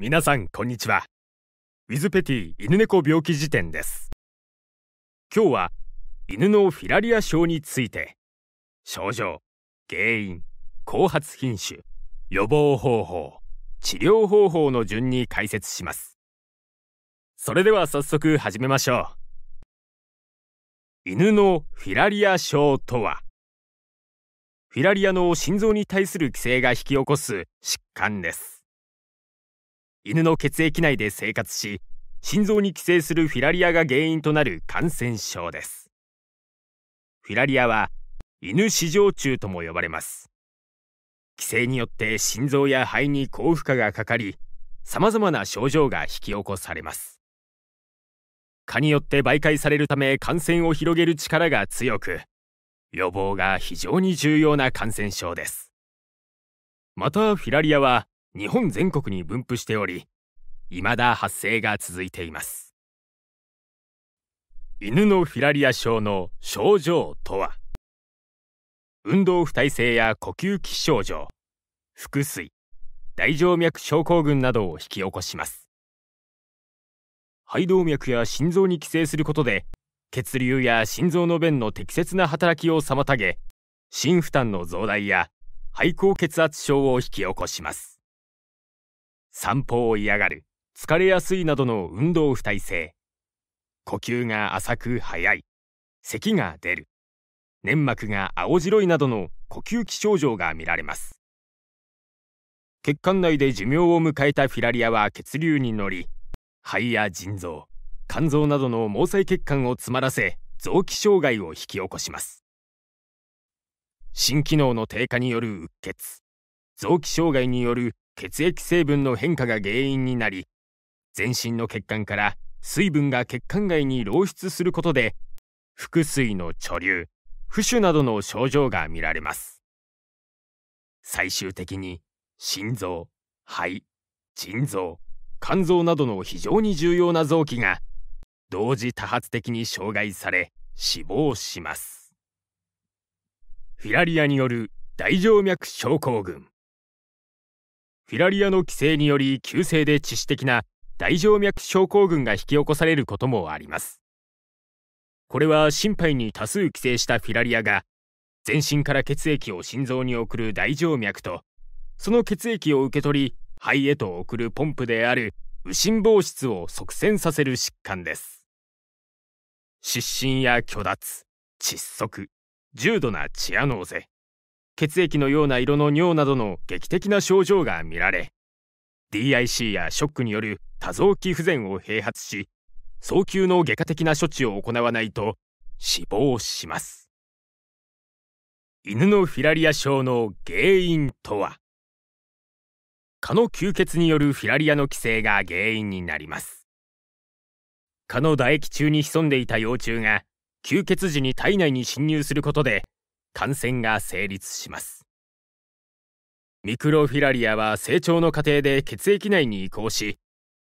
皆さんこんにちはウィズペティ犬猫病気辞典です今日は犬のフィラリア症について症状原因後発品種予防方法治療方法の順に解説しますそれでは早速始めましょう犬のフィラリア症とはフィラリアの心臓に対する規制が引き起こす疾患です犬の血液内で生活し心臓に寄生するフィラリアが原因となる感染症ですフィラリアは犬死状虫とも呼ばれます寄生によって心臓や肺に高負荷がかかり様々な症状が引き起こされます蚊によって媒介されるため感染を広げる力が強く予防が非常に重要な感染症ですまたフィラリアは日本全国に分布しており未だ発生が続いています犬のフィラリア症の症状とは運動不耐性や呼吸器症状腹水大静脈症候群などを引き起こします肺動脈や心臓に寄生することで血流や心臓の弁の適切な働きを妨げ心負担の増大や肺高血圧症を引き起こします散歩を嫌がる疲れやすいなどの運動不耐性呼吸が浅く速い咳が出る粘膜が青白いなどの呼吸器症状が見られます血管内で寿命を迎えたフィラリアは血流に乗り肺や腎臓肝臓などの毛細血管を詰まらせ臓器障害を引き起こします心機能の低下によるうっ血臓器障害による血液成分の変化が原因になり全身の血管から水分が血管外に漏出することで腹水の貯留浮腫などの症状が見られます最終的に心臓肺腎臓肝臓などの非常に重要な臓器が同時多発的に障害され死亡しますフィラリアによる大静脈症候群フィラリアの規制により急性で致死的な大静脈症候群が引き起こされることもありますこれは心肺に多数寄生したフィラリアが全身から血液を心臓に送る大静脈とその血液を受け取り肺へと送るポンプである右心房室を側栓させる疾患です失神や虚脱窒息重度なチアノーゼ血液のような色の尿などの劇的な症状が見られ DIC やショックによる多臓器不全を併発し早急の外科的な処置を行わないと死亡します犬のフィラリア症の原因とは蚊の吸血によるフィラリアの寄生が原因になります蚊の唾液中に潜んでいた幼虫が吸血時に体内に侵入することで感染が成立しますミクロフィラリアは成長の過程で血液内に移行し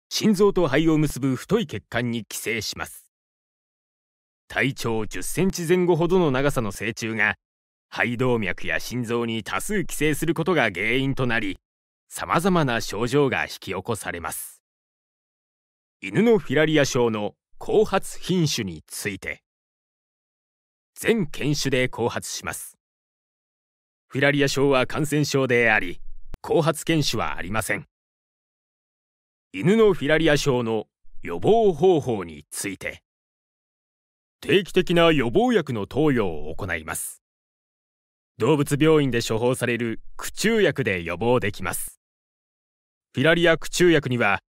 心臓と肺を結ぶ太い血管に寄生します体長10センチ前後ほどの長さの成虫が肺動脈や心臓に多数寄生することが原因となりさまざまな症状が引き起こされます犬のフィラリア症の後発品種について全犬種で後発します。フィラリア症は感染症であり、後発犬種はありません。犬のフィラリア症の予防方法について、定期的な予防薬の投与を行います。動物病院で処方される駆虫薬で予防できます。フィラリア駆虫薬には、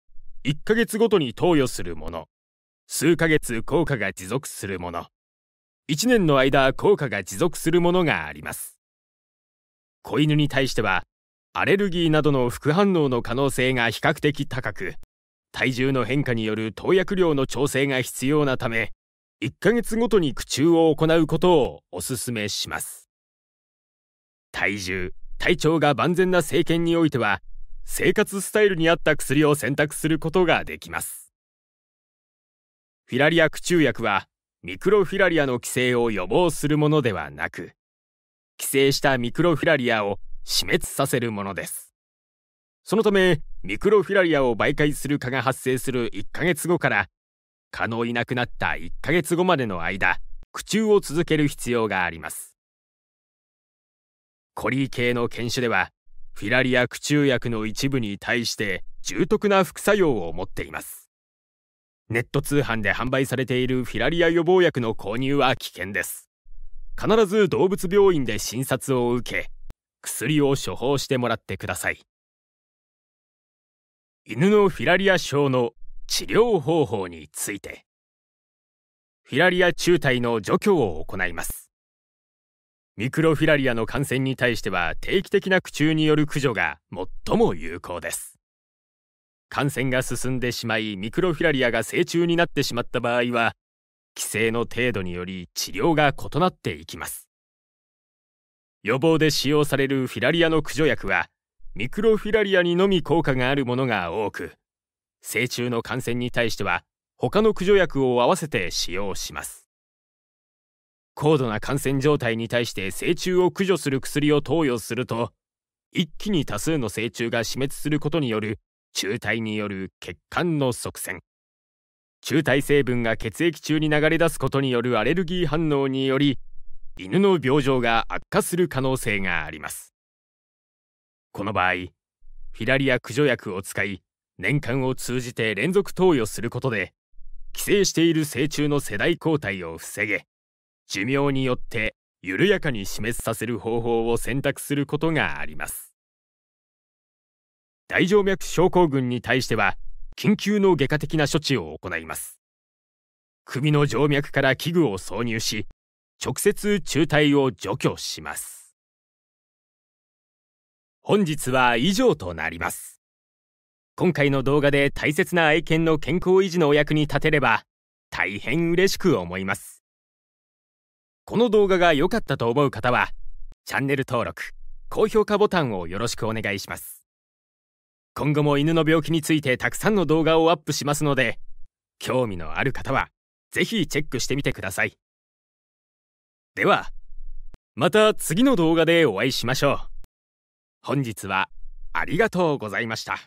1ヶ月ごとに投与するもの、数ヶ月効果が持続するもの、1年の間効果が持続するものがあります子犬に対してはアレルギーなどの副反応の可能性が比較的高く体重の変化による投薬量の調整が必要なため1ヶ月ごとに苦中を行うことをお勧めします体重体調が万全な政権においては生活スタイルに合った薬を選択することができますフィラリア苦中薬はミクロフィラリアの寄生を予防するものではなく、寄生したミクロフィラリアを死滅させるものです。そのため、ミクロフィラリアを媒介する蚊が発生する1ヶ月後から、蚊のいなくなった1ヶ月後までの間、苦中を続ける必要があります。コリー系の犬種では、フィラリア苦虫薬の一部に対して重篤な副作用を持っています。ネット通販で販売されているフィラリア予防薬の購入は危険です。必ず動物病院で診察を受け、薬を処方してもらってください。犬のフィラリア症の治療方法について、フィラリア中体の除去を行います。ミクロフィラリアの感染に対しては定期的な苦中による駆除が最も有効です。感染が進んでしまいミクロフィラリアが成虫になってしまった場合は規制の程度により治療が異なっていきます予防で使用されるフィラリアの駆除薬はミクロフィラリアにのみ効果があるものが多く成虫の感染に対しては他の駆除薬を合わせて使用します高度な感染状態に対して成虫を駆除する薬を投与すると一気に多数の成虫が死滅することによる中体による血管の側栓中体成分が血液中に流れ出すことによるアレルギー反応により犬の病状が悪化する可能性がありますこの場合フィラリア駆除薬を使い年間を通じて連続投与することで寄生している成虫の世代交代を防げ寿命によって緩やかに死滅させる方法を選択することがあります大静脈症候群に対しては緊急の外科的な処置を行います首の静脈から器具を挿入し直接中体を除去します本日は以上となります今回の動画で大切な愛犬の健康維持のお役に立てれば大変嬉しく思いますこの動画が良かったと思う方はチャンネル登録高評価ボタンをよろしくお願いします今後も犬の病気についてたくさんの動画をアップしますので興味のある方は是非チェックしてみてくださいではまた次の動画でお会いしましょう本日はありがとうございました